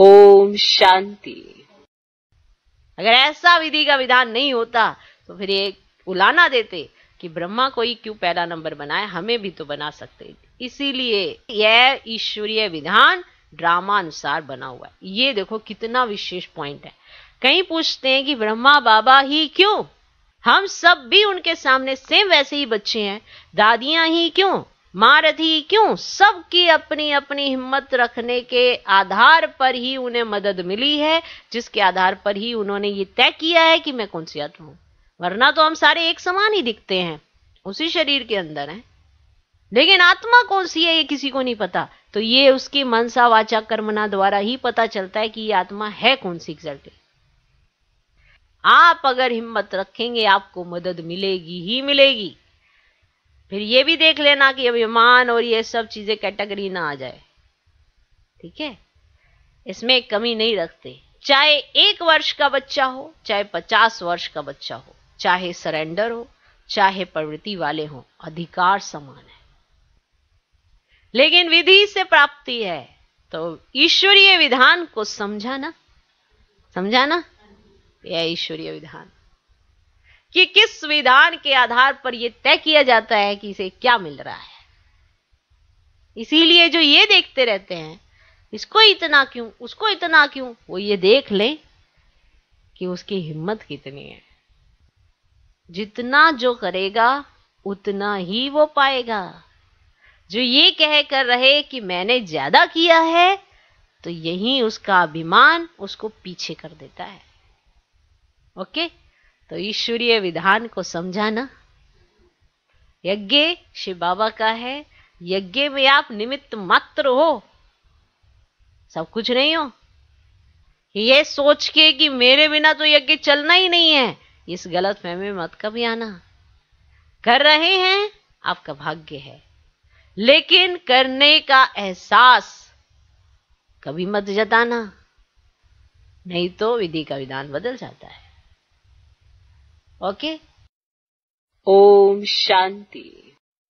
ओम शांति अगर ऐसा विधि का विधान नहीं होता तो फिर ये उलाना देते कि ब्रह्मा को ही क्यों पहला नंबर बनाए हमें भी तो बना सकते इसीलिए यह ईश्वरीय विधान ड्रामा अनुसार बना हुआ है ये देखो कितना विशेष पॉइंट है कहीं पूछते हैं कि ब्रह्मा बाबा ही क्यों हम सब भी उनके सामने सेम वैसे ही बच्चे हैं दादियां ही क्यों महारथी क्यों सबकी अपनी अपनी हिम्मत रखने के आधार पर ही उन्हें मदद मिली है जिसके आधार पर ही उन्होंने ये तय किया है कि मैं कौन सी आत्मा हूं वरना तो हम सारे एक समान ही दिखते हैं उसी शरीर के अंदर हैं लेकिन आत्मा कौन सी है ये किसी को नहीं पता तो ये उसकी मनसा वाचा कर्मना द्वारा ही पता चलता है कि ये आत्मा है कौन सी एग्जैक्टली आप अगर हिम्मत रखेंगे आपको मदद मिलेगी ही मिलेगी फिर ये भी देख लेना कि अभिमान और ये सब चीज़ें कैटेगरी ना आ जाए ठीक है इसमें कमी नहीं रखते चाहे एक वर्ष का बच्चा हो चाहे पचास वर्ष का बच्चा हो चाहे सरेंडर हो चाहे प्रवृत्ति वाले हो अधिकार समान है लेकिन विधि से प्राप्ति है तो ईश्वरीय विधान को समझाना समझाना यह ईश्वरीय विधान कि किस विधान के आधार पर यह तय किया जाता है कि इसे क्या मिल रहा है इसीलिए जो ये देखते रहते हैं इसको इतना क्यों उसको इतना क्यों वो ये देख लें कि उसकी हिम्मत कितनी है जितना जो करेगा उतना ही वो पाएगा जो ये कह कर रहे कि मैंने ज्यादा किया है तो यही उसका अभिमान उसको पीछे कर देता है ओके तो ईश्वरीय विधान को समझाना यज्ञ शिव बाबा का है यज्ञ में आप निमित्त मात्र हो सब कुछ नहीं हो यह सोच के कि मेरे बिना तो यज्ञ चलना ही नहीं है इस गलत फहमी मत कभी आना कर रहे हैं आपका भाग्य है लेकिन करने का एहसास कभी मत जताना नहीं तो विधि का विधान बदल जाता है ओके ओम शांति